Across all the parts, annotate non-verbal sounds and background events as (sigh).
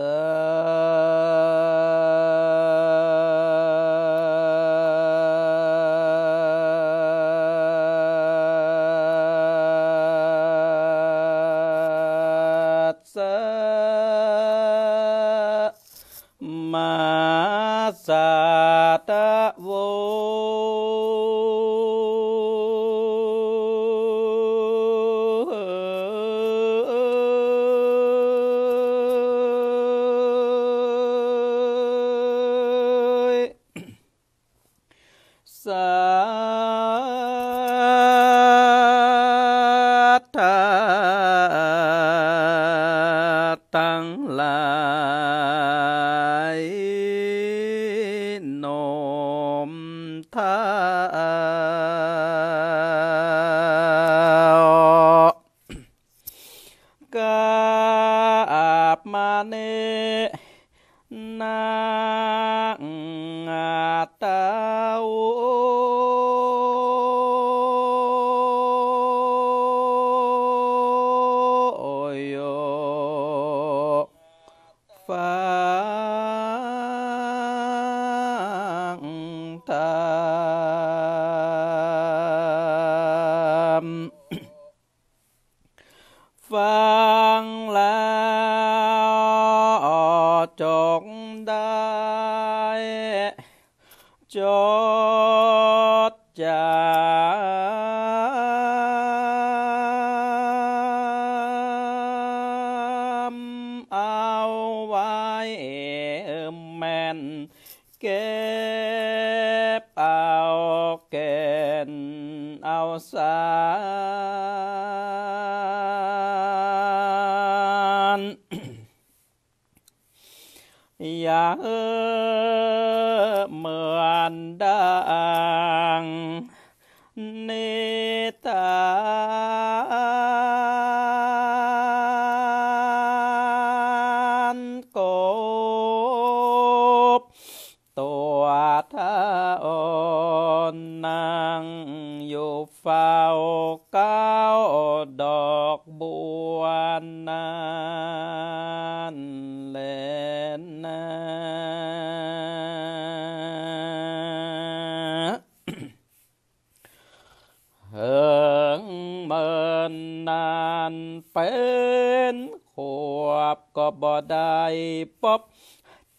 得。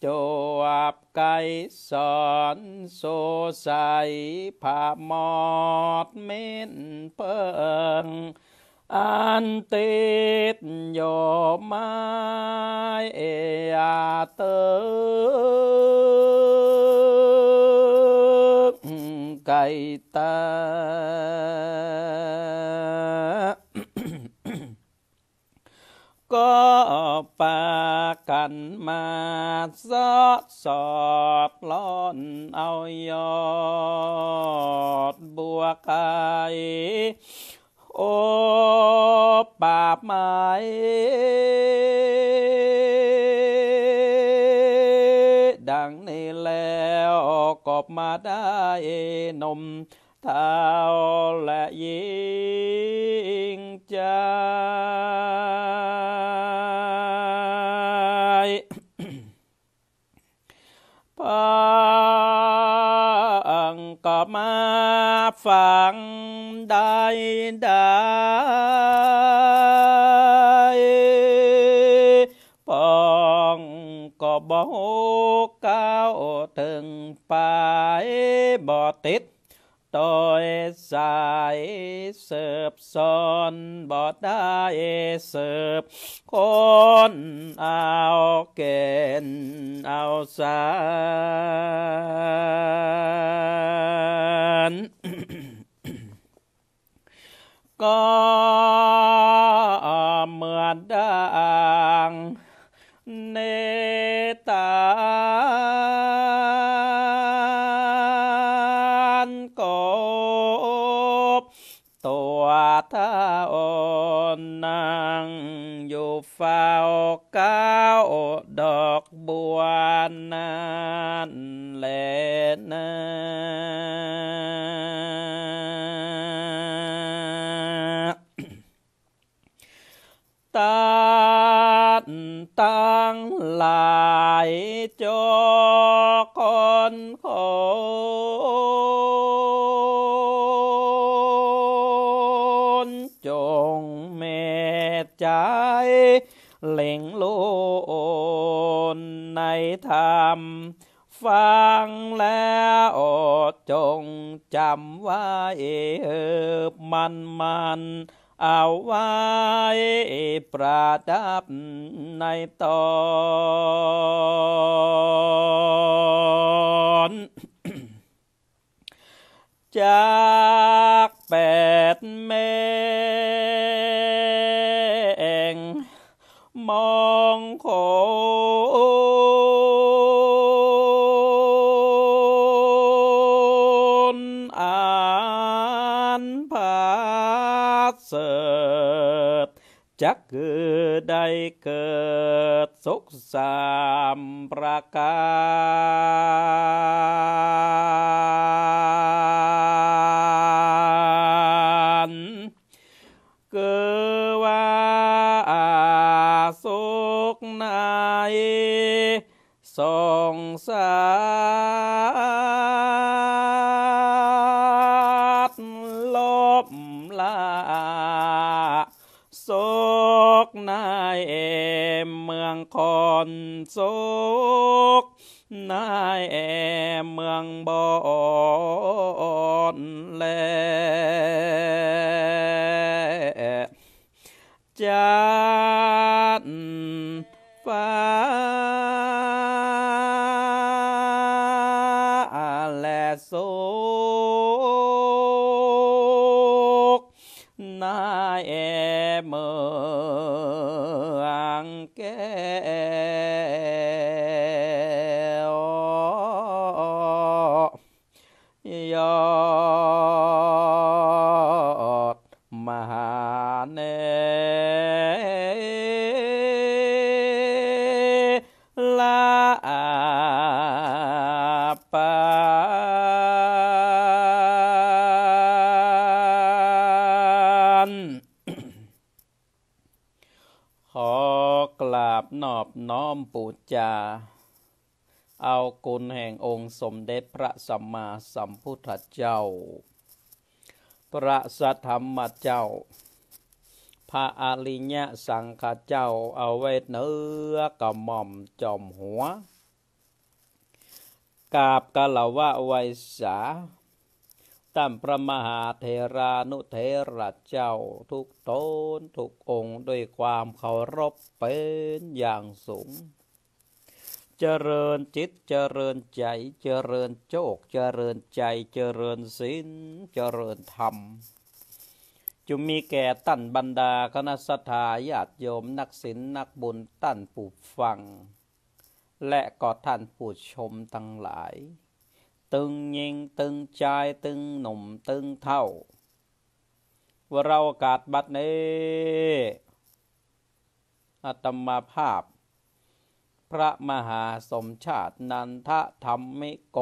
chùa cây son, số say phà mọt mến phương an tết nhỏ mai e à tớ cây ta ก็ปากันมาซอสอบล้อนเอายอดบัวไก่โอปาบไม้ดังนี้แล้วกอบมาได้นมเท้าและยิง chai bằng (coughs) có ma phẳng đại đại bằng có bao cao từng bài bỏ tết tôi dài sợp son bọt đá sợp con ao kèn ao san có mượn đang างอยู่ฟ้าก้าวดอกบัวนานแลนาตานตั้งหลายจอคนรมฟังแล้วอดจงจำไว้มันมัน เอาไว้ประดับในตอนจากแปดเมตรคือได้เกิดสุขสาน้อมปูจา เอากุลแห่งองค์สมเด็จพระสัมมาสัมพุทธเจ้า พระสัทธรรมเจ้า พระอริยสังฆเจ้า เอาไว้เนื้อกระหม่อมจอมหัวกาบกะละวะไวสาตั้มประมหาเทรานุเทระเจ้า ทุกตนทุกองค์ด้วยความเคารพเป็น อย่างสูง เจริญจิตเจริญใจเจริญโจกเจริญใจเจริญศีลเจริญธรรม จุมีแก่ตั้นบรรดาคณะสถาญาติโยมนักศิลนักบุญตั้นผู้ฟัง และก็ท่านผู้ชมทั้งหลายตึงยิงตึงใจตึงหนุ่มตึงเท่าว่าเราอากาศบัดนี้อาตมาภาพ พระมหาสมชาติ นันทธรรมิโก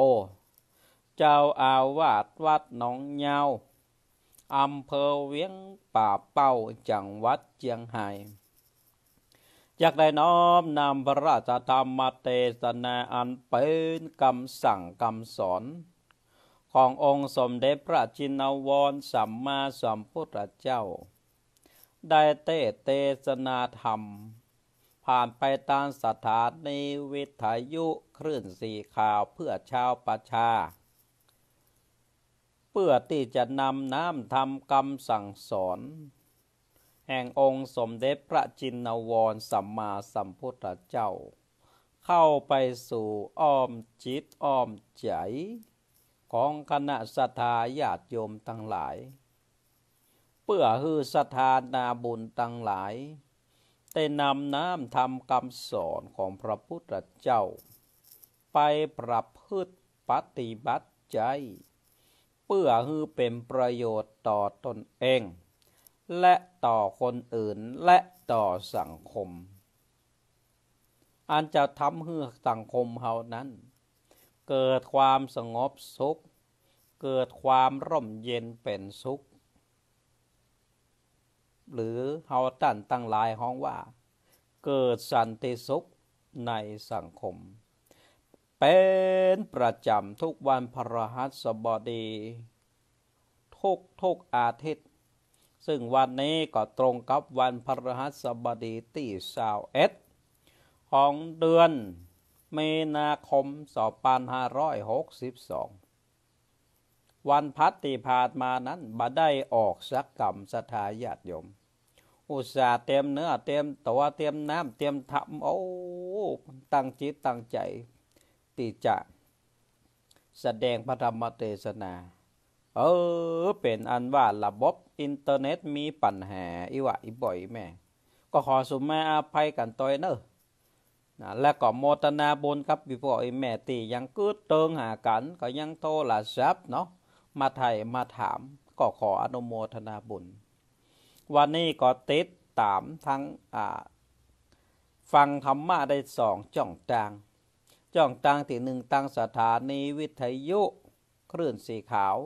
เจ้าอาวาสวัดหนองเงาอำเภอเวียงป่าเป้าจังหวัดเชียงไฮ้อยากได้น้อมนำพระราชธรรมเทศนาอันเป็นคำสั่งคำสอน ขององค์สมเด็จพระจินวรสัมมาสัมพุทธเจ้า ได้เตเตศนาธรรม ผ่านไปตามสถานีวิทยุคลื่นสีข่าวเพื่อชาวประชา เพื่อที่จะนำน้ำทำคำสั่งสอนแห่งองค์สมเด็จพระจินนวรสัมมาสัมพุทธเจ้า เข้าไปสู่อ้อมจิตอ้อมใจ ของคณะสัทธาญาติโยมทั้งหลาย เพื่อฮือสถัทธานาบุญทั้งหลายได้นำน้ำทำคำสอนของพระพุทธเจ้า ไปประพฤติปฏิบัติใจ เพื่อฮือเป็นประโยชน์ต่อตนเองและต่อคนอื่นและต่อสังคม อันจะทำให้สังคมเฮานั้น เกิดความสงบสุข เกิดความร่มเย็นเป็นสุข หรือเฮาตันตั้งหลายห้องว่า เกิดสันติสุขในสังคม เป็นประจำทุกวันพระหัสบดี ทุกทุกอาทิตย์ซึ่งวันนี้ก็ตรงกับวันพฤหัสบดีที่สาวเอ็ดของเดือนเมนาคม2562วันพัติพาดมานั้นบ่ได้ออกสักกรรมสถาญาติโยม อุตส่าห์เต็มเนื้อเต็มตัวเต็มน้ำเต็มถมทำโอ้ตั้งจิตตั้งใจ ติจะ แสดงพระธรรมเทศนา เออเป็นอันว่าระบบอินเทอร์เน็ตมีปัญหาอีวะอีบ่อยแม่ ก็ขอสุมาอาภัยกันตอยเนอะนะและก็โมตนาบุญครับพี่พ่อไอแม่ตียังกึดเติงหากันก็ยังโทรลาซับเนาะมาไทยมาถามก็ขออนุโมทนาบุญ วันนี้ก็ติดตามทั้งอ่าฟังธรรมะได้สองจ่องจางจ่องจางที่หนึ่งตั้งสถานีวิทยุ คลื่นสีขาว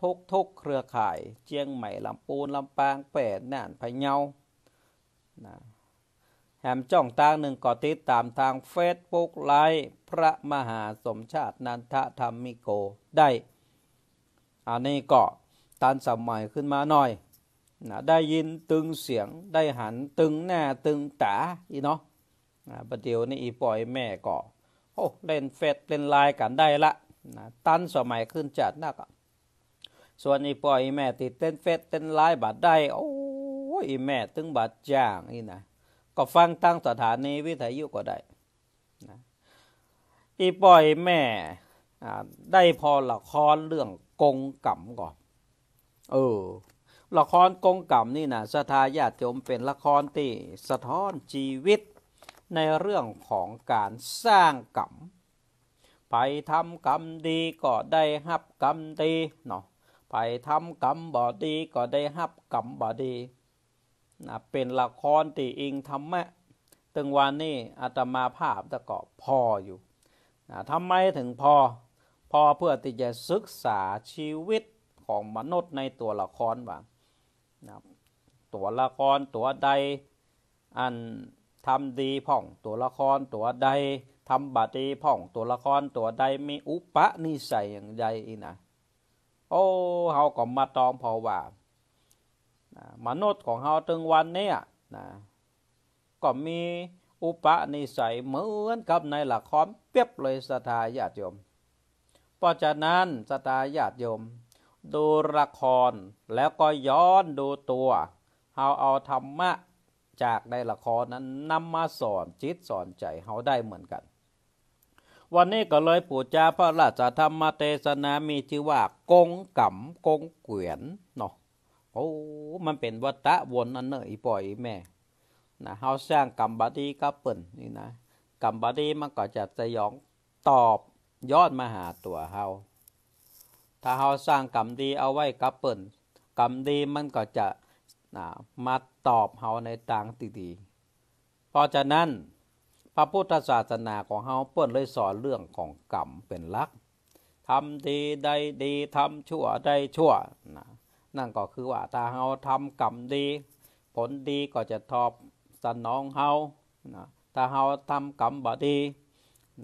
ทุกทุกเครือข่ายเจียงใหม่ลำปูนลำปางแปดน่านพะเยานะแหมจ้องตางหนึ่งก่อติดตามทางเฟซบุ๊กไลฟ์ พระมหาสมชาตินันทธรรมิโกได้ อันนี้ก็ตันสมัยขึ้นมาหน่อยนะได้ยินตึงเสียง ได้หันตึงหน้าตึงตา อีเนาะนะประเดี๋ยวนี้อีปล่อยแม่ก็ โอ้ เล่นเฟซเล่นไลน์กันได้ละนะตันสมัยขึ้นจัดหน้าก็ส่วนอีปอยอีแม่ติดเต้นเฟสเต้นไลฟ์บาดได้โอ้อีแม่ตึงบาดจ้างนี่นะ ก็ฟังตั้งสถานีวิทยุก็ได้นะอีปอยแม่ได้พอละครเรื่องกงกรรมก่อนเออ ละครกงกรรมนี่นะสถาญาติโยมเป็นละครที่สะท้อนชีวิต ในเรื่องของการสร้างกรรมไปทำกรรมดีก็ได้รับกรรมดีเนาะไปทำกรรมบอดีก็ได้หับกรรมบอดีนะเป็นละครตีอิงธรรมะตึงวันนี้ อาตมาภาพตะกะพออยู่นะทำไมถึงพอ พอเพื่อที่จะศึกษาชีวิตของมนุษย์ในตัวละครว่านะตัวละครตัวใดอันทำดีพ่องตัวละคร ตัวใดทำบาดีพ่องตัวละครตัวใดมีอุปนิสัยอย่างใดอีนะโอ้เฮาก็มาตองเพราะว่า มนุษย์ของเฮาถึงวันนี้นะก็มีอุปนิสัยเหมือนกับในละครเปียบเลยสตาญาติโยม เพราะฉะนั้นสตาญาติโยม ดูละครแล้วก็ย้อนดูตัวเฮาเอาธรรมะจากในละครนั้นนำมาสอนจิตสอนใจเฮาได้เหมือนกันวันนี้ก็เลยปู่จาพระราชธรรมเทศนามีชื่อว่า กงกำกงเกวียนเนาะโอ้มันเป็นวัตะวนอันเนอีปล่อยแม่นะเฮาสร้างกรรมบดีกับเปิ่นนี่นะ กรรมบดีมันก็จะสยองตอบยอดมาหาตัวเฮาถ้าเฮาสร้างกรรมดีเอาไว้กับเปิ่นกรรมดีมันก็จะนะมาตอบเฮาในทางที่ดี เพราะฉะนั้นพระพุทธศาสนาของเฮาเปิ้นเลยสอนเรื่องของกรรมเป็นหลักทำดี ได้ดีทำชั่วได้ชั่วนะนั่นก็คือว่าถ้าเฮาทำกรรมดี ผลดีก็จะตอบสนองเฮานะถ้าเฮาทำกรรมบดี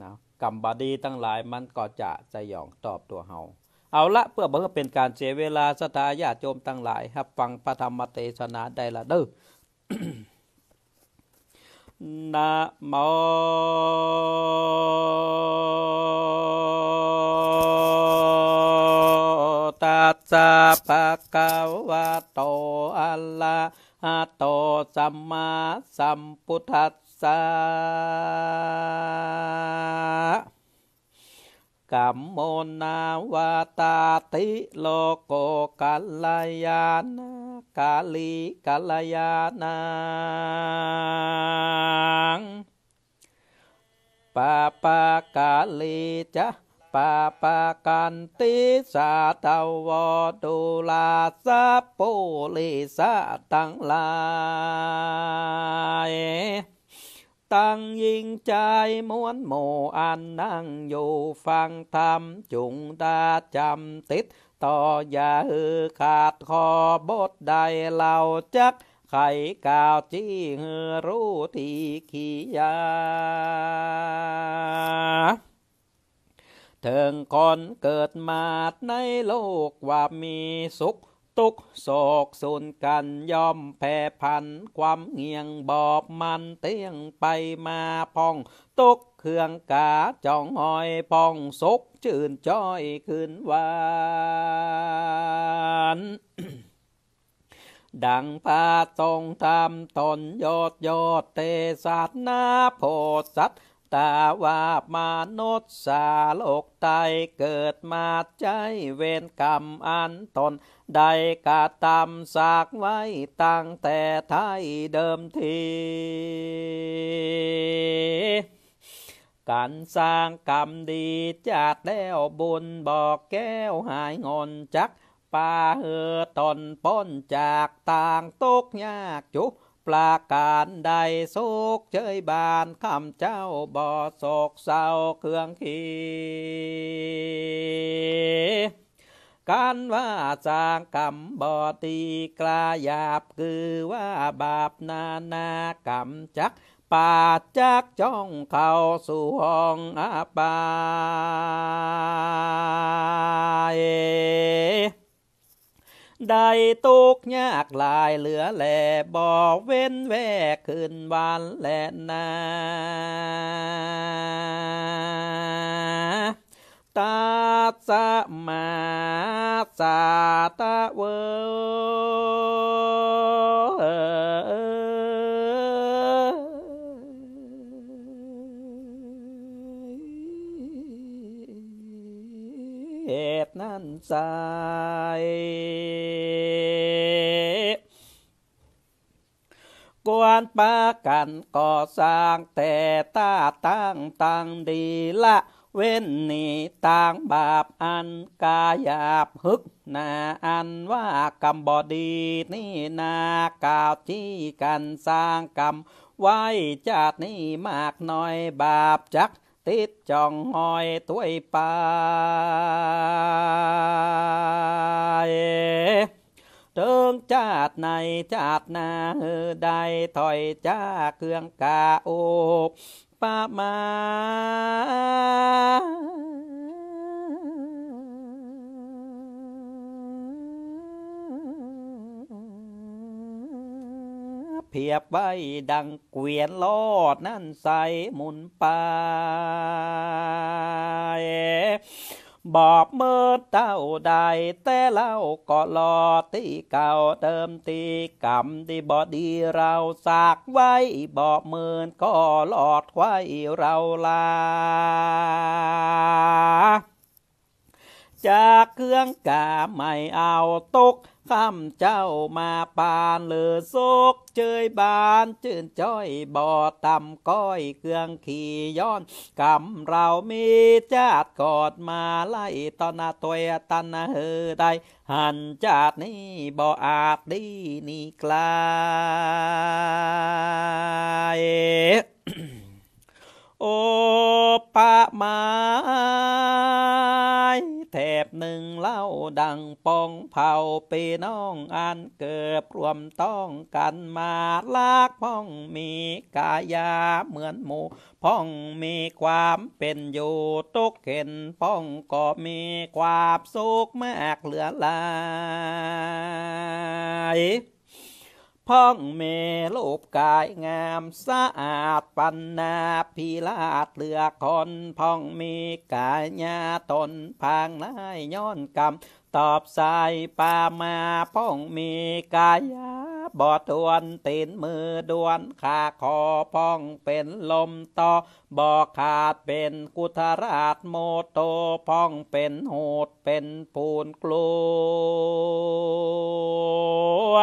นะกรรมบดีทั้งหลายมันก็จะสยองตอบตัวเฮาเอาละเพื่อบ่เป็นการเสียเวลาสตาญาติโยมทั้งหลาย ครับ ฟังพระธรรมเทศนาได้ละเด้อ Nam mô Tát Sa Pa Ca Wa Tô A La A Tô Samma Samputhassa มมนาวาตาติโลโกกัลยานกาลีกัลยานังปาปากาลีจะปาปากันติสาตาวดูลาสะปูลิสะตังลายตั้งยิ่งใจม้วนโมอันนั่งอยู่ฟังธรรม จุงตาจำติด ต่ออย่าหือขาดคอบทใดเหล่าจัก ไข่กาวจี้หือรู้ทีขียาถึงคนเกิดมาในโลกว่ามีสุขตุกโศกสูนกันยอมแพ่พัน ความเงียงบอบมันเตียงไปมาพอง ตุกเครื่องกาจองหอยพอง สกชื่นจ้อยคืนวาน ดังพาตรงตามตนยอดยอดเตสัตนาโพสัตตาวาบมนุษย์สาโลกไตเกิดมาใจเวรกรรมอันตนได้กระทำสากไว้ตั้งแต่ไทยเดิมทีการสร้างกรรมดีจัดแล้วบุญบอกแก้วหายงอนจักป่าเหอตนป้นจากต่างตกยากจุประการใดสุกเฉยบานคำเจ้าบ่อโศกเศร้าเครื่องขีการว่าจางกรรมบอตีกลาหยาบคือว่าบาปนานากรรมจักปาดจักจ้องเข้าสู่ห้องอาบายได้ตกยากลายเหลือแหลบบกเว้นแวกขึ้นวันและนาตาสมาสาตะเวอนั้นสายกวนปากันก่อสร้างแต่ตาตั้งตั้งดีละ เว้นนี่ต่างบาปอันกายาบหึก นาอันว่ากรรมบอดีนี่นากาวที่กันสร้างกรรมไว้จากนี่มากน้อยบาปจักติดจองหอยตัวปาเติงจาดในจาดินาได้ถอยจ้าเครื่องกาโอปะมาพียบไว้ดังเกวียนลอด นั่นใสมุนไปบอบเมื่อเต้าใดแต่เล่าก็หลอดที่เก่าเดิมตีกรรม ที่บอดีเราสากไว้ บอบเมื่อก็หลอดไว้เราลา จากเครื่องกาไม่เอาตกข้ามเจ้ามาปานเลือโซกเจยบาน จื่นจ้อยบ่อต่ำก้อยเครื่องขี่ย้อน กำเรามีจาดกอดมาไล่ตอนนาตัวตันเฮอได้หันจาดนี้บ่อาจดีนี่กลายโอปะไม้แถบหนึ่งเล่าดังปองเผาเปน้องอันเกิดรวมต้องกันมาลากพ้องมีกายาเหมือนหมูพ้องมีความเป็นอยู่ตุกเห็นพ้องก็มีความสุขมากเหลือลายพ้องเมลลบกายงามสะอาดปันนาพีลาดเลือคนพ้องมีกายญาตนพางนายย้อนกรรมตอบสายปามาพ้องมีกายาบอดดวนตีนมือดวนขาคอพ้องเป็นลมต่อบอขาดเป็นกุธราชโมโตพ้องเป็นโหดเป็นปูนกลัว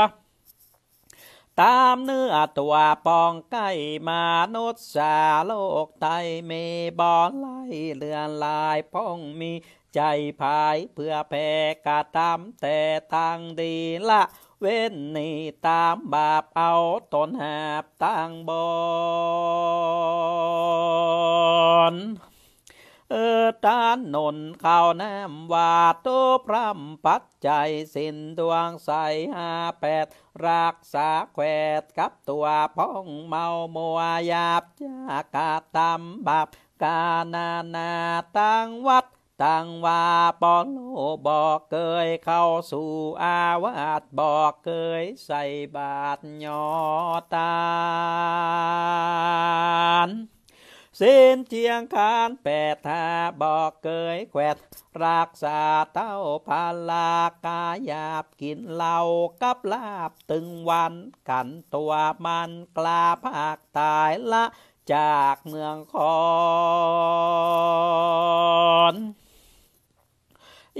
ตามเนื้อตัวปองไก่มนุษย์สาโลกไทยม่บอนไล่เลือนลายพ้องมีใจพายเพื่อแพ่กระทำแต่ทางดีละเว้นนี่ตามบาปเอาตนหบตั้งบอนเออตานนนข้าวแนมวาดัวพรำปัดใจสินดวงใสห้าแปด รักษาแขวดกับตัวพ้องเมามัวยาบยากาตำบับกานานาตั้งวัด ตั้งว่าปอโลบอกเคยเข้าสู่อาวาสบอกเคยใส่บาทยอตานเส้นเชียงคานแปดทาบอกเกยแขวดรักษาเท้าพลากายาบกินเหล้ากับลาบตึงวันกันตัวมันกลาภาคตายละจากเมืองคอ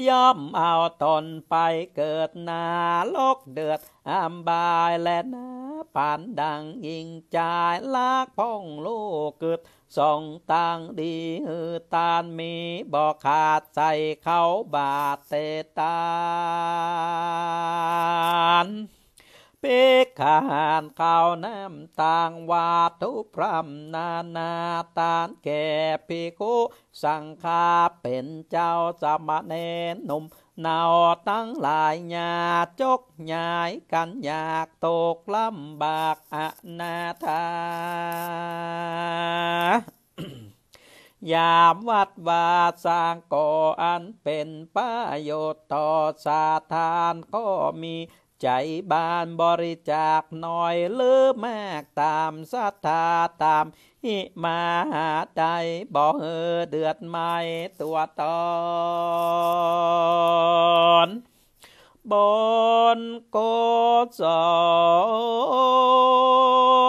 ย่อมเอาตนไปเกิดนาโลกเดือดอามบายและนาปานดังยิงจายลากพ้องโลกเกิดส่องตังดีหือตานมีบอกขาดใส่เขาบาดเตตานเปกขารข้าวน้ำต่างวาทุพรำนานาตานแก่พิคุ สังฆาเป็นเจ้าสมณเนนหนุ่มนาตั้งหลายญาจกยายกัน อยากตก ลำบากอนาถายามวัดวาสร้างก่ออันเป็นประโยชน์ต่อสาธานก็มีใจบานบริจาคหน่อยเลือมากตามศรัทธาตาม หิมาใดบ่เเดือดไม่ตัวตอนบนโกศ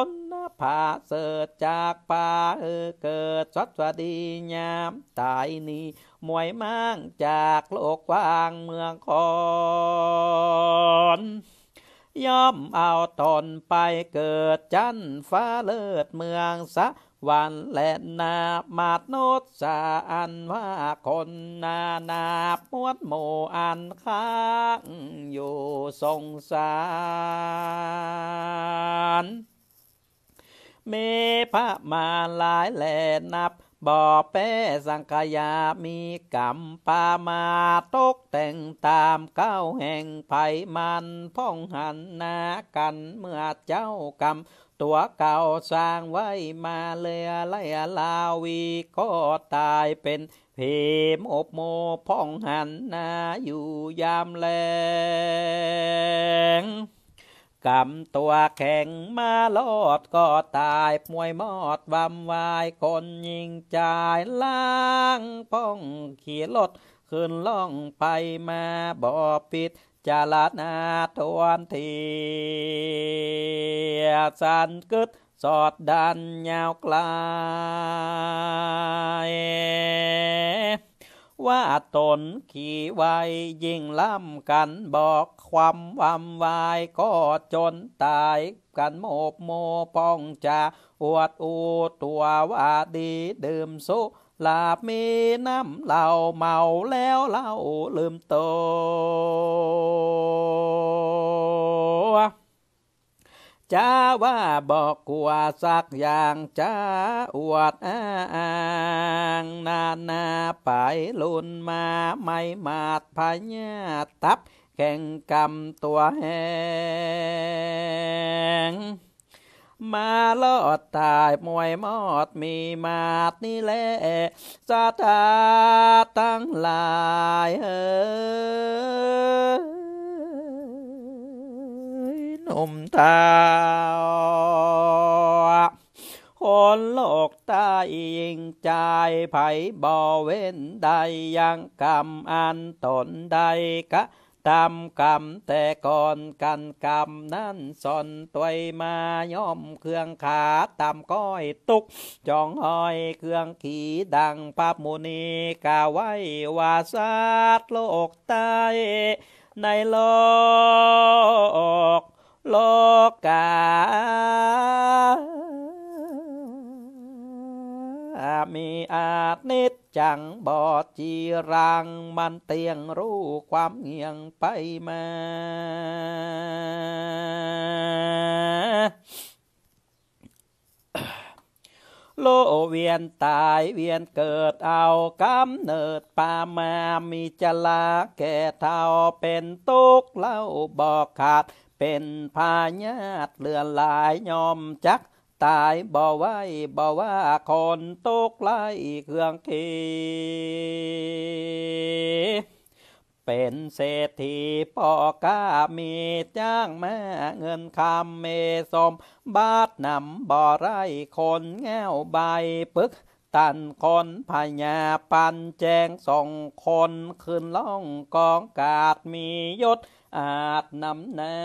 ลผาเสดจากป่าเออเกิด สวัสดีงามตายนี้มวยมั่งจากโลกกว้างเมืองคอนย่อมเอาตนไปเกิดจันฟ้าเลิศเมืองสะวันและนามาดโนดสาอันว่าคนนานาปวดโมอันค้าง อยู่สงสารเมพระมาหลายแหล่นับบ่อแป้สังขยามีกรรมปามาตกแต่งตามเก้าแห่งไผมันพ้องหันนากันเมื่อเจ้ากรรมตัวเก่าสร้างไว้มาเลยอไลลาวีก็ตายเป็น เพมอบโมพ้องหันนาอยู่ยามแรงกำตัวแข็งมาลอดก็ตายมวยมอดวำวายคนยิงจ่ายล้างพ้องขี่รถขึ้นล่องไปมาบ่อปิดจลาดนาทวนทีสันกึดสอดดันยาวไกลว่าตนขี่ไวยิ่งล่ำกันบอกความวำวายก็จนตายกันโมบโมปองจะอวดอูตัวว่าดีดื่มสุ ลาบมีน้ำเหล่าเมาแล้วเล่าลืมตัวจ้าว่าบอกกว่า สักอย่างจ้าอวดอ้างนานาไปลุนมาไม่มาดพญาตับแข่งกรรมตัวแหงมาลอดตายมวยมอดมีมาดนี่แหละสาตาตั้งหลายเอนมตาคนโลกตายยิงใจไผบ่เว้นใดยังกรรมอันตนใดกะตามกรรมแต่ก่อนกันกรรมนั้นสอนตัวมาย่อมเครื่องขาตามก้อยตุกจองห้อยเครื่องขี่ดังปาบมุนีกาไว้ว่าสาตโลกตายในโลกโลกา มีอาจนิดจังบอดจีรัง มันเตียงรู้ความเงียงไปมา โลเวียนตายเวียนเกิดเอากำเนิดปามามีจลาแก่เท่าเป็นตุกเล่าบอกขาดเป็นพาญาตเลือนลายยอมจัก ตายบ่ไว้บ่ว่าคนตกไล่เครื่องเคีเป็นเศรษฐีปอกามีจ้างแม่เงินคำเมสมบาทนำบ่อไร คนแง้วใบปึก ตันคนพญาปัน แจงสองคนขึ้นล่องกองกาดมียศอาจนำนา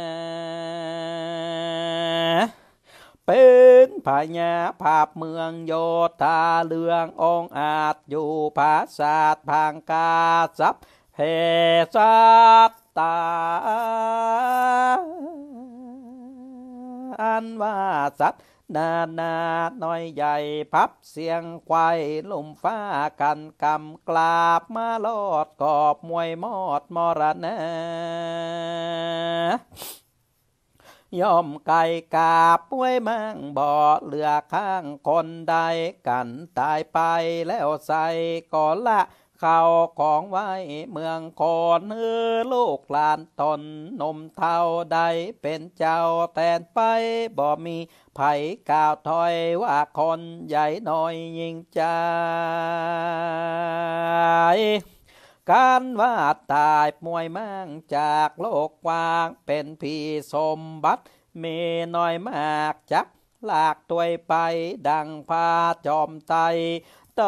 เป็นพญาภาพเมืองโยธาเลืององอาจอยู่ภาศาสตพางกาซับเฮซับตาอันว่าสัตว์นานาน้อยใหญ่พับเสียงควายลมฟ้ากันกำกลาบ มาลอด กอบมวยมอดมรณะย่อมไก่กาบป่วยมั่งบ่อเหลือข้างคนใด กันตายไปแล้วใส่ก่อนละข้าวของไว้เมืองคอนเออลูกหลานตนนมเท่าใดเป็นเจ้าแทนไปบ่มี ไผกล่าวถอยว่าคนใหญ่น้อยยิ่งใจการวาดตายมวยมั่งจากโลกกว้างเป็นพี่สมบัติมีน้อยมากจักลากตัวไปดังพาจอมไตต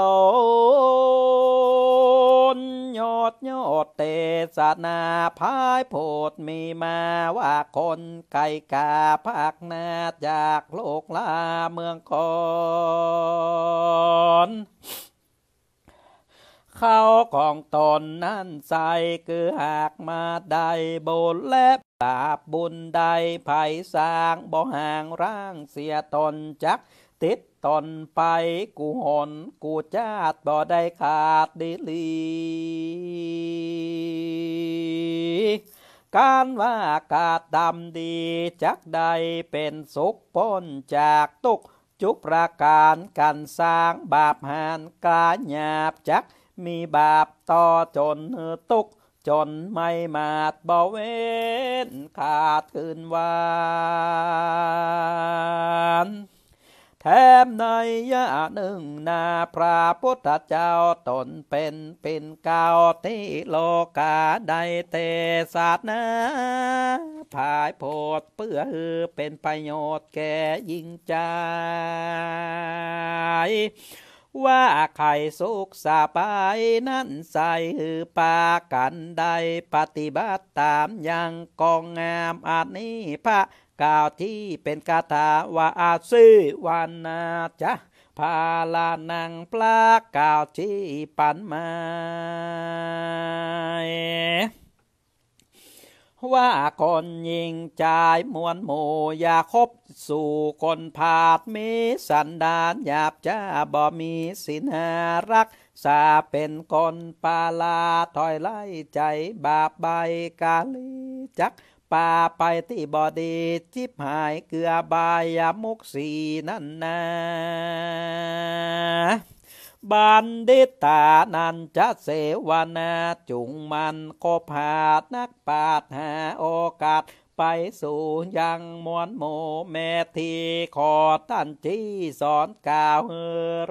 นยอดยอดเตสนาพายโพดมีมาว่าคนไก่กาภาคนาจากโลกลาเมืองกอนเขาของตนนั้นใสคือหากมาใดโบญและบาปบุญใดไผ่สร้างบ่ห่างร่างเสียตนจักติดตอนไปกูหอนกูจาดบ่ได้ขาดดีลี การว่ากาดดำดี จักใดเป็นสุขพ้นจากตุก จุกประการกันสร้างบาปหานกาหยาบจักมีบาปต่อจนตุก จนไม่มาดบ่เว้นขาดคืนวานแถมในยะหนึ่งนาพระพุทธเจ้าตนเป็นเป็นเก่าที่โลกาใดเตศาสนาภายโพดเพื่อเป็นประโยชน์แก่ยิงใจ ว่าไข่สุกสบายนั้นใส่หือปากันใดปฏิบัติตามอย่างกองงามอาจนี้พระกาวที่เป็นกาถาว่าอาซีวานาจะพาลานังปลาก่าวที่ปันมาว่าคนยิงจายมวลหมูอย่าคบสู่คนผาดมีสันดานหยาบจ้าบ่มีสินหารัก สาเป็นคนปาลาถอยไล่ใจบาปใบกาลีจักปาไปที่บอดีจิบหายเกลือบายามุกสีนั่นนะบันดิตานันจะเสวนา จุงมันก็ผาด นักปาดหาโอกาสไปสู่ยังมวลโมแม่ทีขอท่านที่สอนกล่าวเฮ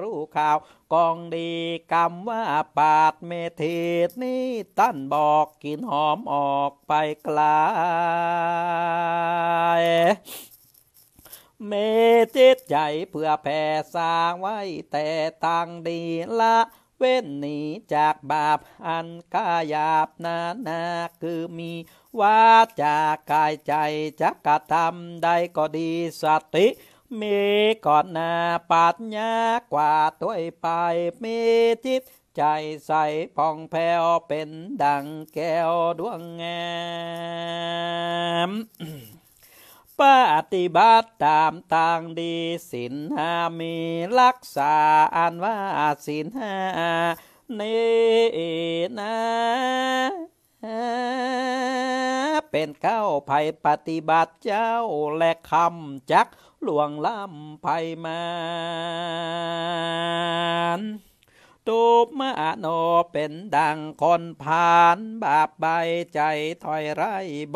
รู้ข่าว กองดีกรรมว่าปาดเมธีนี่ท่านบอกกินหอมออกไปไกลเมจิตใจเพื่อแผ่สร้างไว้แต่ตังดีละเว้นหนีจากบาปอันกายาบนานาคือมี วาจากกายใจจะกระทำใดก็ดีสติ มีก่อนนาปัญญากว่าตัวไปมีจิตใจใสพ่องแผ้วเป็นดังแก้วดวงงามปฏิบัติตามทางดีสินห้ามีรักษาอันว่าสินห้านี้นะเป็นเก้าภัยปฏิบัติเจ้า และคำจัก หลวงล้ำภัยมานจูบมาโนเป็นดังคนผ่านบาปใบใจถอยไร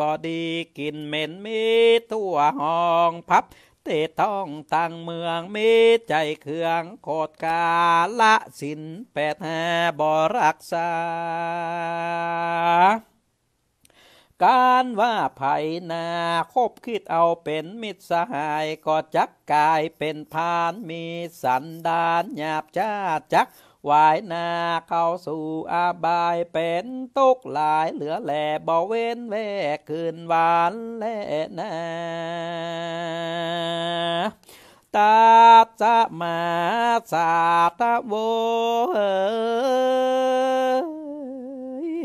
บอดีกินเหม็นมีทั่วห้องพับ เตต้องตั้งเมืองมีใจเครื่องโคตรกาละสินแปดแหบรักษาการว่าไผนาคบคิดเอาเป็นมิตรสหายก็จักกายเป็นพานมีสันดานหยาบจ้าจักวายนาเข้าสู่อาบายเป็นตกหลาย เหลือแหล่บ่เว้นแวกคืนหวานแลนาตาจะมาสาตะโว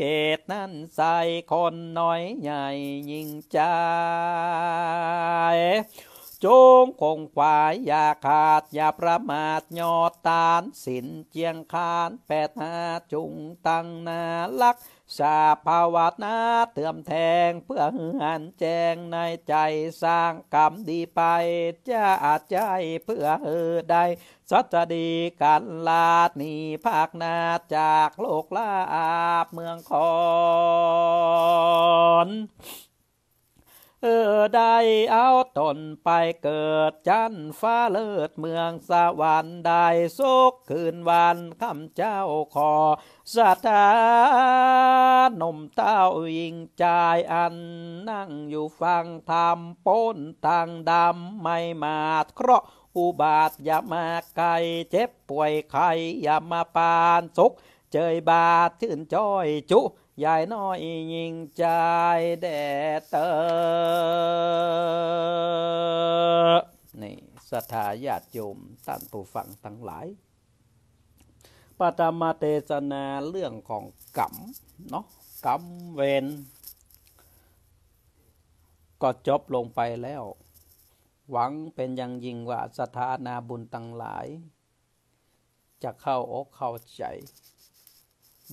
เหตุนั้นใส่คนน้อยใหญ่ยิ่งใจจงคงควาย อย่าขาด อย่าประมาทยอดตานสินเจียงคานแปดหาจุงตั้งนาลัก สาภาวนาเติมแทง เพื่อหันแจงในใจสร้างกรรมดีไป จะอาใจเพื่อเออใดสัจดีกันลาด นีภาคนาจากโลกลอาบเมืองคอนเออได้เอาตนไปเกิด จันฟ้าเลิศเมืองสวรรค์ได้สุขคืนวันคำเจ้าขอสัตานมเต้ายิงใจอัน นั่งอยู่ฟังธรรมป้นทางดำไม่มาดเคราะห์อุบาทอย่ามาไกลเจ็บป่วยไข้อย่ามาปานสุขเจยบาดชื่นจ้อยจุยายน้อยยิงใจแด đệ tơ นี่สัทธาญาติโยมท่านผู้ฟังทั้งหลายปามาเทศนาเรื่องของกรรมเนาะกรรมเวรก็จบลงไปแล้ว หวังเป็นอย่างยิ่งว่าสถานาบุญตั้งหลาย จะเข้าอกเข้าใจ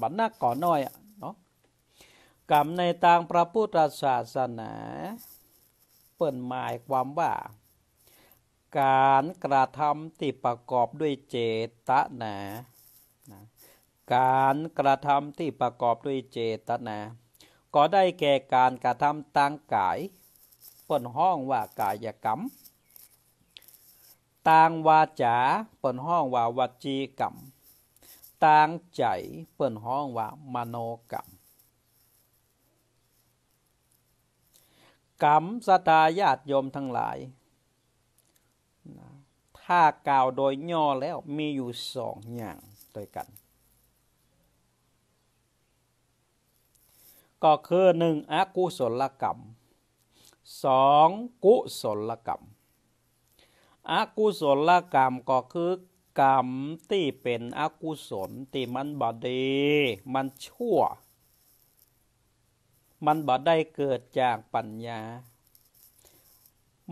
บัดนักก่อน้อยกรรมในทางพระพุทธศาสนาเปิ่นหมายความว่า การกระทำที่ประกอบด้วยเจตนา การกระทำที่ประกอบด้วยเจตนา ก็ได้แก่การกระทำทางกายเปิ่นห้องว่ากายกรรมต่างวาจาเปิ่นห้องว่าวจีกรรมต่างใจเปิ่นห้องว่ามโนกรรมกรรมสตาญาติโยมทั้งหลาย ถ้ากล่าวโดยย่อแล้วมีอยู่สองอย่างด้วยกัน ก็คือหนึ่งอกุศลกรรมสองกุศลกรรมอกุศลกรรมก็คือกรรมที่เป็นอกุศลที่มันบดี มันชั่วมันบ่ได้เกิดจากปัญญา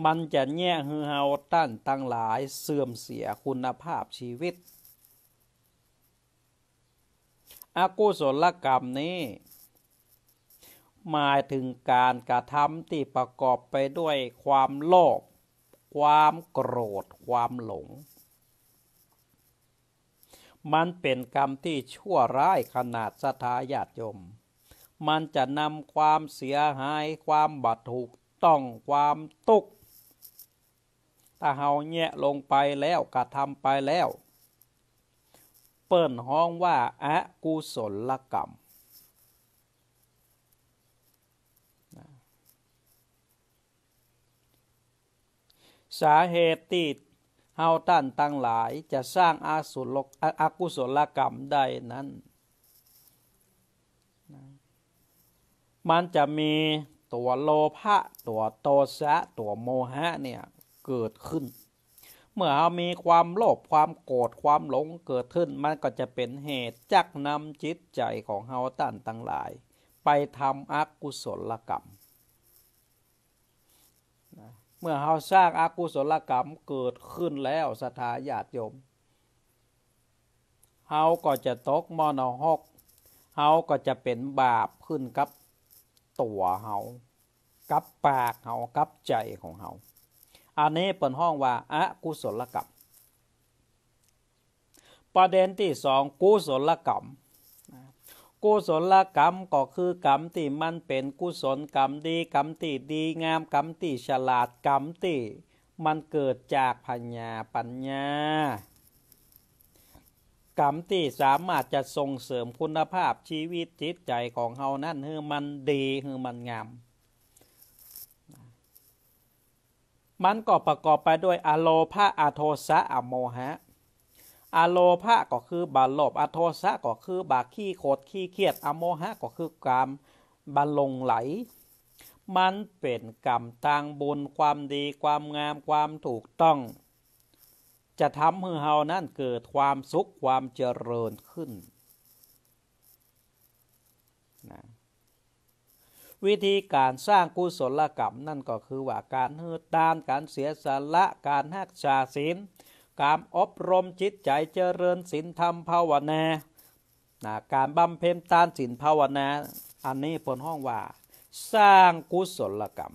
มันจะแย่เฮือเฮาต้านตั้งหลายเสื่อมเสียคุณภาพชีวิต อากุศลกรรมนี้หมายถึงการกระทำที่ประกอบไปด้วยความโลภ ความโกรธ ความหลง มันเป็นกรรมที่ชั่วร้ายขนาดสถาญาติยมมันจะนำความเสียหาย ความบัดถูกต้องความตุกถ้าเฮาแยะลงไปแล้วกระทำไปแล้ว เปิ้นห้องว่าอะกุศลกรรม สาเหตุติ่เฮาท่านตั้งหลายจะสร้างอาสุลกอกุศลกรรมใดนั้นมันจะมีตัวโลภะตัวโทสะ ตัวโมหะเนี่ยเกิดขึ้น เมื่อเรามีความโลภความโกรธความหลงเกิดขึ้นมันก็จะเป็นเหตุจักนำจิตใจของเฮาตันตั้งหลาย ไปทำอกุศลกรรม เมื่อเราสร้างอากุศลกรรมเกิดขึ้นแล้วสถาญาติโยมเราก็จะตกมอนหกเราก็จะเป็นบาปขึ้นกับตัวเฮากับปากเฮากับใจของเฮาอันนี้เป็นห้องว่าอะกุศลกรรม ประเด็นที่สองกุศลกรรม กุศลกรรมก็คือกรรมที่มันเป็นกุศลกรรมดีกรรมที่ดีงาม กรรมที่ฉลาด กรรมที่มันเกิดจากพัญญาปัญญากรรมที่สามารถจะส่งเสริมคุณภาพชีวิตจิตใจของเฮานั่นคือมันดีคือมันงาม มันก็ประกอบไปด้วย อโลภาอโทสะอโมหะ อโลภะก็คือบาลบ อโทสะก็คือ บาขี้โคดขี้เครียด อโมหะก็คือ กรรมบาลงไหล มันเป็นกรรมทางบุญความดีความงามความถูกต้องจะทำให้เฮา นั่นเกิดความสุขความเจริญขึ้น นะ วิธีการสร้าง กุศลกรรมนั่นก็คือว่าการเฮือดานการเสียสละการหักชาศีลการอบรมจิตใจเจริญศีลธรรมภาวนานะ การบำเพ็ญตานศีลภาวนา อันนี้ผลห้องว่าสร้างกุศลกรรม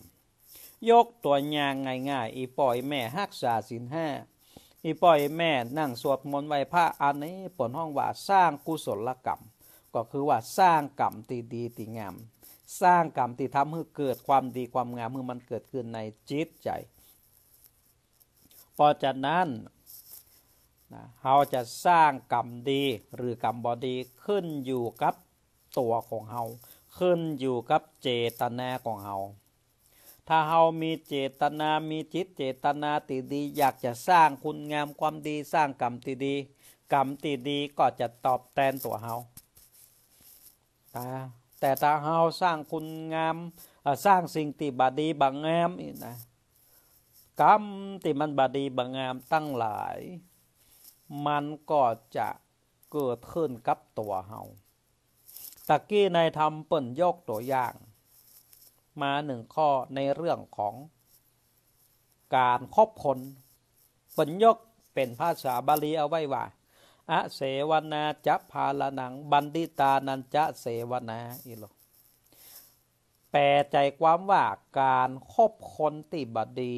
ยกตัวอย่างง่ายๆ อีปล่อยแม่หักษาศีลห้าอีป่อยแม่นั่งสวดมนต์ไหว้พระอันนี้ผลห้องว่าสร้างกุศลกรรมก็คือว่าสร้างกรรมตีดีตีงาม สร้างกรรมที่ทำให้เกิดความดีความงามเมื่อมันเกิดขึ้นในจิตใจพอจากนั้นนะเราจะสร้างกรรมดีหรือกรรมบอดีขึ้นอยู่กับตัวของเราขึ้นอยู่กับเจตนาของเราถ้าเฮามีเจตนามีจิตเจตนาติดีอยากจะสร้างคุณงามความดีสร้างกรรมติดี กรรมติดีก็จะตอบแทนตัวเฮาแต่แต่ถ้าเฮาสร้างคุณงามสร้างสิ่งที่บาดีบางงามนี่นะกรรมที่มันบาดีบางงามตั้งหลาย มันก็จะเกิดขึ้นกับตัวเฮาตะกี้ในทำเปิ่นยกตัวอย่างมาหนึ่งข้อในเรื่องของการครอบคนัญยกเป็นภาษาบาลีเอาไว้ว่าอะเสวนาจะพาลนังบันดิตานันจะเสวนาอีหลแปลใจความว่าการคบคนติบดี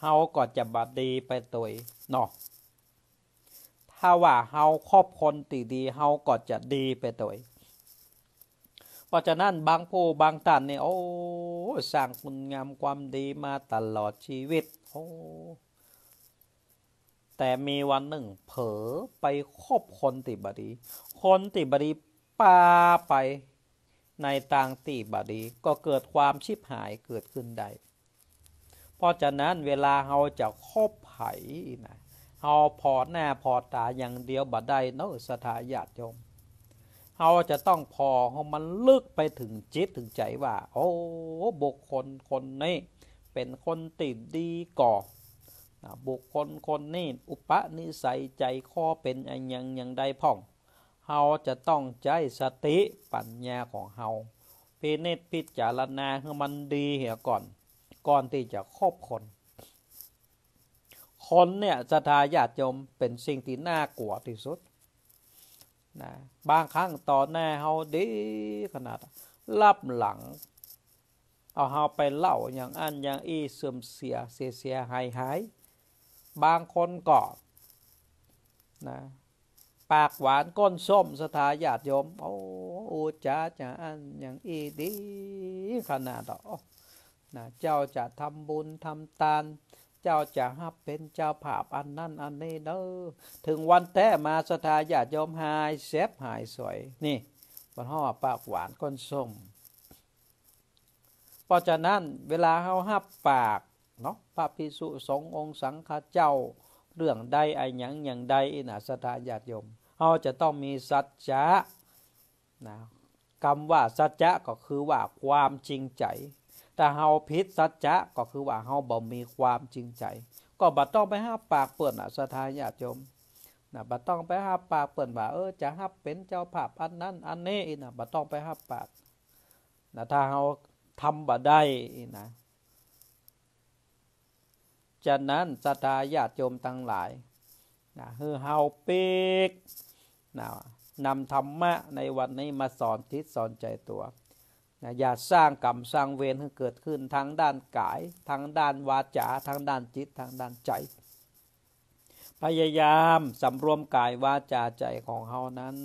เฮา ก็จะบดีไปตัวเนาะถ้าว่าเฮาคบคนติดี เฮา ก็จะดีไปตัวเพราะฉะนั้นบางผู้ บางท่านเนี่ยโอ้สร้างคุณงามความดีมาตลอดชีวิตโอ้แต่มีวันหนึ่งเผลอไปคบคนติบดีคนติบดีปาไปในต่างติบดีก็เกิดความชิบหายเกิดขึ้นได้เพราะฉะนั้นเวลาเราจะคบไผ่นะเอาพอหน้าพอตาอย่างเดียวบัดได้นอะสถาญาติโยมเราจะต้องพอมันลึกไปถึงจิตถึงใจว่า โอ้บุคคลคนนี้เป็นคนติดดีก่อ บุคคลคนนี้อุปนิสัยใจคอเป็นอันยังยังใดพ่องเราจะต้องใช้สติปัญญาของเฮาพินตจพิจารณาให้มันดีเหียก่อน ก่อนที่จะครอบคน คนเนี่ยสทายาติโยมเป็นสิ่งที่น่ากลัวที่สุดนะบางครั้งต่อหน้าเฮาดีขนาดรับหลัง เอาเฮาไปเล่าอย่างอันอย่างอีเสื่อมเสียเสียเสียหายหายบางคนก็นะปากหวานก้นส้มสถาญาติยม โอ้โอจ้าจาอันอย่างอีดี ขนาดอ๋อนะเจ้าจะทำบุญ ทำทานเจ้าจะฮับเป็นเจ้าภาพอันนั่นอันนี้เด้อถึงวันแท้มาสถาญาติยอมหายเสบหายสวย นี่บนห่อปากหวานก้นส้มเพราะฉะนั้น เวลาเฮาหับปากเนาะพระภิสุสององค์สังฆเจ้า เรื่องใดไอหยังอย่างใดอินะสถาญาติยมเราจะต้องมีสัจจะนะคำว่าสัจจะก็คือว่าความจริงใจถ้าเฮาผิดสัจจะก็คือว่าเฮาบ่มีความจริงใจ ก็บ่ต้องไปห้าปากเปิดน่ะสถาญาติโยมนะบ่ต้องไปห้าปากเปิดว่าเออจะรับเป็นเจ้าภาพอันนั้นอันนี้นะบ่ต้องไปห้าปากนะถ้าเฮาทำบ่ได้นะจากนั้นสตาญาติโยมทั้งหลายนะคือเฮาปิกนะนำธรรมะในวันนี้มาสอนทิศสอนใจตัวอย่าสร้างกรรมสร้างเวรให้เกิดขึ้นทางด้านกายทางด้านวาจาทางด้านจิตทางด้านใจ พยายามสำรวมกายวาจาใจของเฮานั้น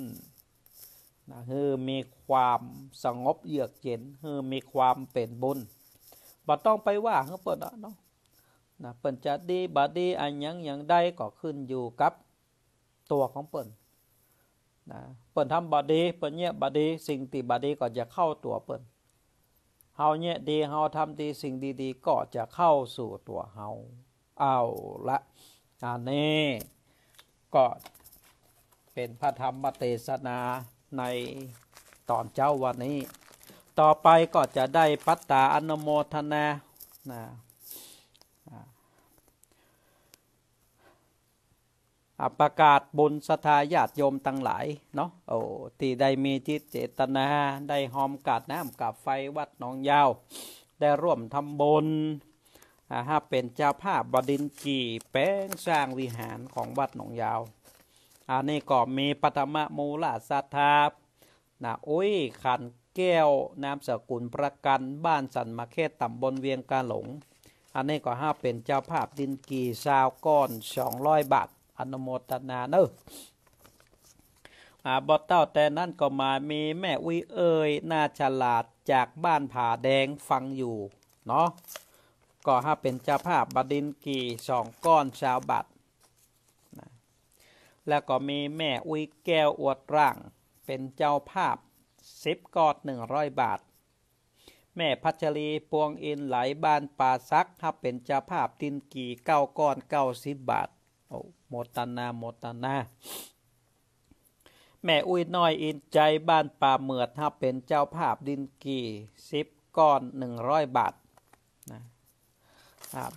นะคือมีความสงบเยือกเย็นคือมีความเป็นบุญบ่ต้องไปว่าเฮาเปิดเนาะนะเปิ่นจะดีบ่ดีอันยังยังได้ก็ขึ้นอยู่กับตัวของเปิ่นนะเปิ่นทำบัดีเปิ่นเนี่ยบัดี สิ่งติบัดีก็จะเข้าตัวเปิ่นเาเนี่ยดีเฮาทำดี สิ่งดีๆ ก็จะเข้าสู่ตัวเฮาเอาละ อันนี้ก็เป็นพระธรรมเทศนาในตอนเจ้าวันนี้ ต่อไปก็จะได้ปัตตาอนโมทนานะประกาศบุญสทาญาติโยมตั้งหลายเนาะ โอ้ที่ได้มีจิตเจตนาได้หอมกาดน้ำกาบไฟวัดหนองยาว ได้ร่วมทำบุญถ้าเป็นเจ้าภาพบดินกีแป้งสร้างวิหารของวัดหนองยาว อันนี้ก็มีปฐมมูลาสาทธานะอุ้ยขันแก้วน้ำสกุลประกันบ้านสันมาเขตตำบลเวียงกาหลง อันนี้ก็ห้าเป็นเจ้าภาพดินกีซาวก้อน 200บาทอนุโมทนาเนอะอาบอเต้าแต่นั่นก็มามีแม่อุ้ยเอ้ยน่าฉลาดจากบ้านผาแดงฟังอยู่เนาะ ก็ถ้าเป็นเจ้าภาพบดินกี่สองก้อนชาวบัตรนะแล้วก็มีแม่อุ้ยแก้วอวดร่างเป็นเจ้าภาพสิบกอดหนึ่งร้อยบาท แม่พัชรีพวงอินไหลบ้านป่าซักถ้าเป็นเจ้าภาพตินกี่เก้าก้อนเก้าสิบบาทโอมตานาโมตานา แม่อุ้ยน้อยอินใจบ้านป่าเมือดฮะเป็นเจ้าภาพดินกี่สิบก้อนหนึ่งร้อยบาทนะ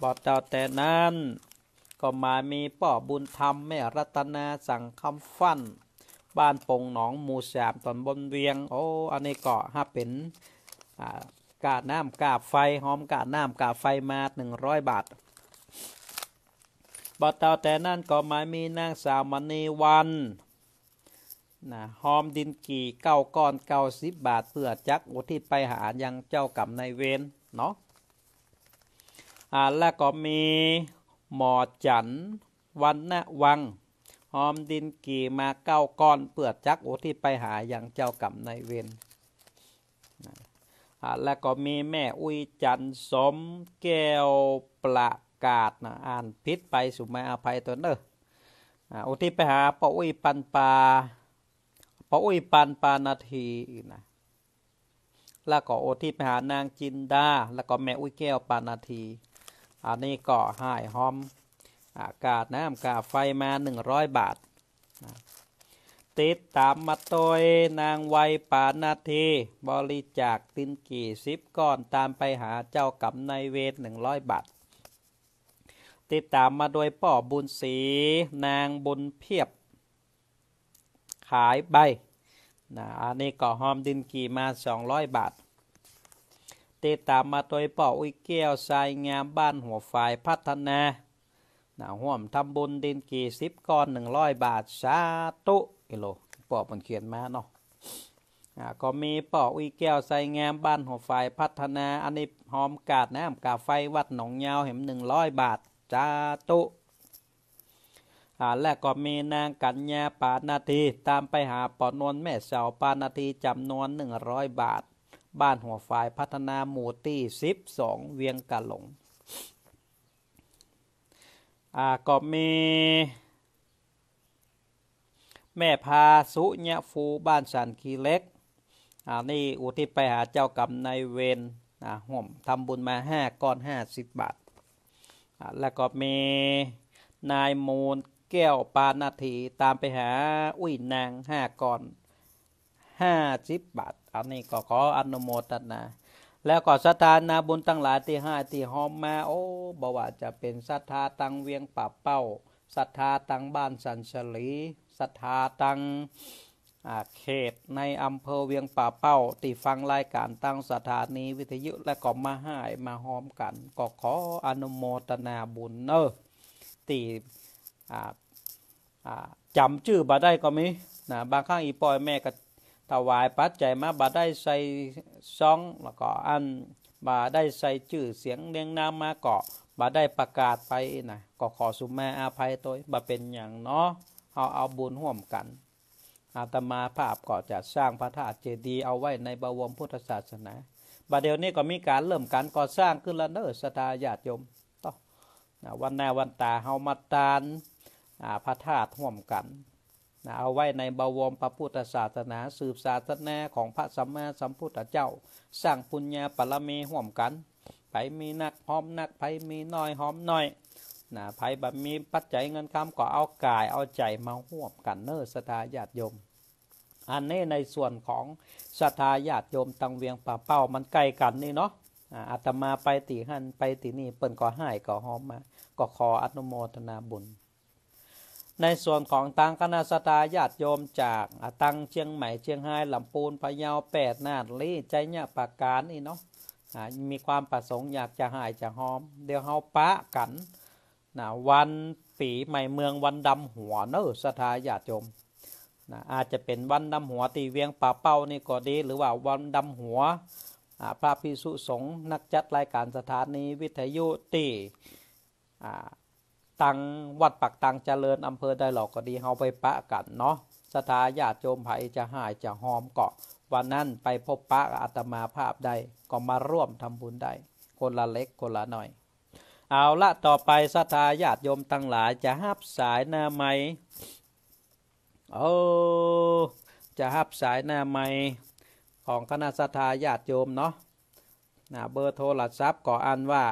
บอดเจ้าแต่นั้น ก็มามีป่อบุญธรรม แม่รัตนาสั่งคำฟันบ้านปงหนองหมูสามตอนบนเวียงโอ้อันนี้ก็ฮะเป็นกาดน้ำกาดไฟหอมกาดน้ำกาดไฟมาหนึ่งร้อยบาทบ่เต่าแต่นั่นก็หมายมีนางสาวมณีวัน นะหอมดินกี่เก้าก้อนเก้าสิบบาทเพื่อจักอุทิศไปหายังเจ้ากรรมนายเวรเนาะอ่า แล้วก็มีหมอจันวันนวังหอมดินกี่มาเก้าก้อน เปื่อจักโอที่ไปหาอย่างเจ้ากรรมนายเวรแล้วก็มีแม่อุ้ยจันสมแก้วประกาศนะอ่านพิษไปสุมาอภัยตัวเนออุทิไปหาปออุ้ยปันปาปออุ้ยปันปานาทีนะแล้วก็อุทิไปหานางจินดาแล้วก็แม่อุ้ยแก้วปานาทีอันนี้ก็หายหอมอากาศน้ำกาไฟมา 100 บาท ติดตามมาตอยนางวัยปานาทีบริจาคตินกี่สิบก้อนตามไปหาเจ้ากับนายเวท้อยบาทติดตามมาโดยป่อบุญศรีนางบุญเพียบ ขายใบนะอันนี้ก็หอมดินกี่มา 200 บาท ติดตามมาโดยป่ออุ้ยเกี้ยวใสายงามบ้านหัวฝ่ายพัฒนานะห่วมทำบุญดินกี่สิบก้อน 100 บาทสาตุกิโลป่อมันเขียนมาเนาะก็มีป่ออุ้ยแก้วใส่งามบ้านหัวไฟพัฒนา อันนี้หอมกาด น้ำกาไฟวัดหนองยาวเห็มหนึ่งร้อยบาทจาตุอ่านแรกก็มีนางกัญญาปานาทีตามไปหาปอนนแม่เสาปานาทีจำนวนหนึ่งร้อยบาท บ้านหัวฝ่ายพัฒนาหมู่ที่สิบสองเวียงกะหลง อ่าก็มี แม่พาสุญญฟูบ้านสันคีเล็ก อ่านี่อุทิศไปหาเจ้ากรรมในเวรอ่าห่มทำบุญมาห้าก้อนห้าสิบบาทแล้วก็มีนายมูลแก้วปานาที ตามไปหาอุ้ยนางห้าก่อนห้าสิบบาท อันนี้ก็ขออนุโมทนา แล้วก็สถานาบุญตั้งหลายที่ห้าที่หอมมา โอ้บว่าจะเป็นศรัทธาตังเวียงป่าเป้าศรัทธาตังบ้านสันสลีศรัทธาตังเขตในอำเภอเวียงป่าเป้าติฟังรายการตั้งสถานีวิทยุและก็มาให้มาหอมกันก็ขออนุโมทนาบุญเนอตีจำชื่อบาได้ก็มีนะบางครั้งอีปอยแม่ก็ถวายปัจจัยมาบาได้ใส่ซองแล้วก็อันบาได้ใส่ชื่อเสียงเรียงนามมาเกาะบาได้ประกาศไปนะก็ขอสุมแม่อาภัยตัวบาเป็นอย่างเนาะเอาเอาบุญห่วมกันอาตมาภาพก็จะสร้างพระธาตุเจดีย์เอาไว้ในบวมพุทธศาสนาบัดเดี๋ยวนี้ ก็มีการเริ่มการก่อสร้างขึ้น แล้วเนอะสตาญาติโยมต่อวันหน้าวันตาเฮามาตานพระธาตุห่วม กัน เอาไว้ในบวมพระพุทธศาสนา สืบศาสนาของพระสัมมาสัมพุทธเจ้า สร้างปุญญาปรมีห่วมกัน ไปมีนักหอมนักไปมีน้อยหอมน้อยนะไป่บะมีปัจจัยเงินคำก็เอากายเอาใจมาห่วมกันเนอสตาญาติโยมอันนี้ในส่วนของศรัทธาญาติโยมตังเวียงป่าเป้ามันใกล้กันนี่เนาะอาตมาไปตีหันไปตีนี่เปิ่นก็ให้ก็หอมมาก็ขออนุโมทนาบุญ ในส่วนของตังคณะสตาญาติโยมจากตังเชียงใหม่เชียงไฮ้ลำปูนพะเยาแปดนาดลี่ใจเนี่ยปากการนี่เนาะมีความประสงค์อยากจะหายจะหอม เดี๋ยวเฮาปะกันนะวันปีใหม่เมืองวันดำหัวเนอสตาญาติโยมนะอาจจะเป็นวันดำหัวตีเวียงป่าเป้านี่ก็ดี หรือว่าวันดำหัวพระพิสุสงฆ์นักจัดรายการสถานีวิทยุตีตังวัดปักตังเจริญอำเภอได้หลอกก็ดีเฮาไปปะกันเนาะสถาญาติโยมไผจะหายจะหอมเกาะวันนั้นไปพบปะอาตมาภาพใดก็มาร่วมทำบุญได้ คนละเล็กคนละหน่อย เอาละต่อไปสถาญาติโยมตั้งหลายจะหับสายหน้าไมโอ้จะหับสายหน้าไม่ของคณะสัตยาติโยมเนาะนะเบอร์โทรศัพท์ก่ออันว่า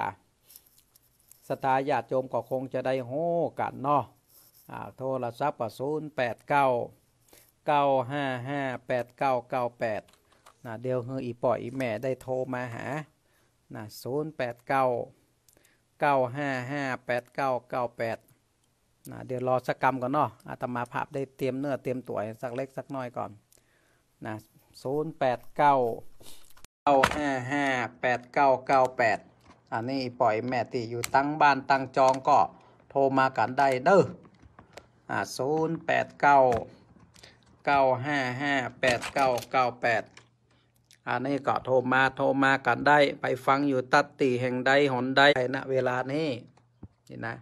สัตยาติโยมก็คงจะได้โหกันเนาะโทรศัพท์ก็ศูนย์แปดเก้าเก้าห้าห้าแปดเก้าเก้าแปดนะเดี๋ยวเฮออีป่อยอีแม่ได้โทรมาหานะศูนย์แปดเก้าเก้าห้าห้าแปดเก้าเก้าแปดนะเดี๋ยวรอสักกรรมก่อนเนาะ อาตมาภาพได้เตรียมเนื้อเตรียมตัวสักเล็กสักน้อยก่อนนะศูนย์แปดเก้าเก้าห้าห้าแปดเก้าเก้าแปดอันนี้ปล่อยแม่ตีอยู่ตั้งบ้านตั้งจองก็ โทรมากันได้เด้ออ่าศูนย์แปดเก้าเก้าห้าห้าแปดเก้าเก้าแปดอันนี้ก็โทรมาโทรมากันได้ ไปฟังอยู่ตัดตีแห่งใดหนใดในเวลานี้นี่นะ